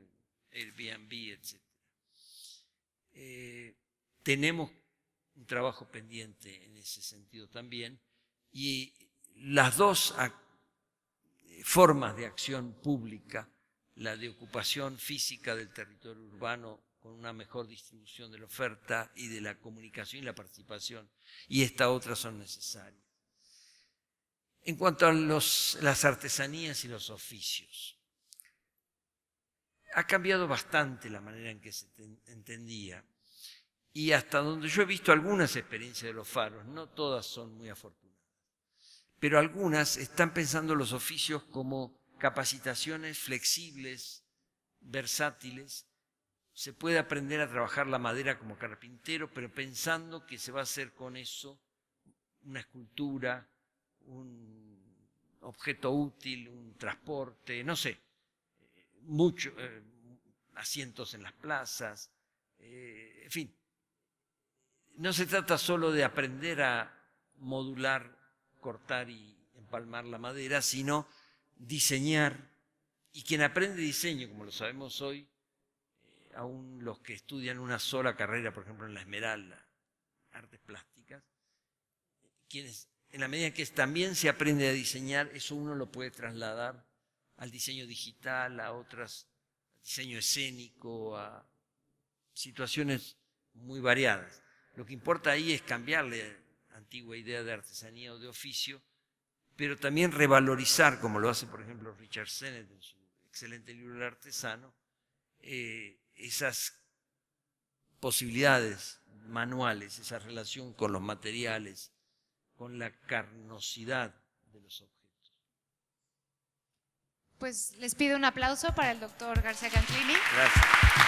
Airbnb, etc. Eh, tenemos un trabajo pendiente en ese sentido también y las dos formas de acción pública, la de ocupación física del territorio urbano con una mejor distribución de la oferta y de la comunicación y la participación. Y esta otra son necesarias. En cuanto a las artesanías y los oficios, ha cambiado bastante la manera en que se entendía. Y hasta donde yo he visto algunas experiencias de los faros, no todas son muy afortunadas, pero algunas están pensando los oficios como capacitaciones flexibles, versátiles, se puede aprender a trabajar la madera como carpintero, pero pensando que se va a hacer con eso una escultura, un objeto útil, un transporte, no sé, eh, muchos eh, asientos en las plazas, eh, en fin. No se trata solo de aprender a modular, cortar y empalmar la madera, sino diseñar. Y quien aprende diseño, como lo sabemos hoy, aún los que estudian una sola carrera, por ejemplo en la Esmeralda, artes plásticas, quienes en la medida en que también se aprende a diseñar, eso uno lo puede trasladar al diseño digital, a otras, al diseño escénico, a situaciones muy variadas. Lo que importa ahí es cambiarle la antigua idea de artesanía o de oficio, pero también revalorizar, como lo hace por ejemplo Richard Sennett en su excelente libro El artesano, eh, esas posibilidades manuales, esa relación con los materiales, con la carnosidad de los objetos. Pues les pido un aplauso para el doctor García Cantrini. Gracias.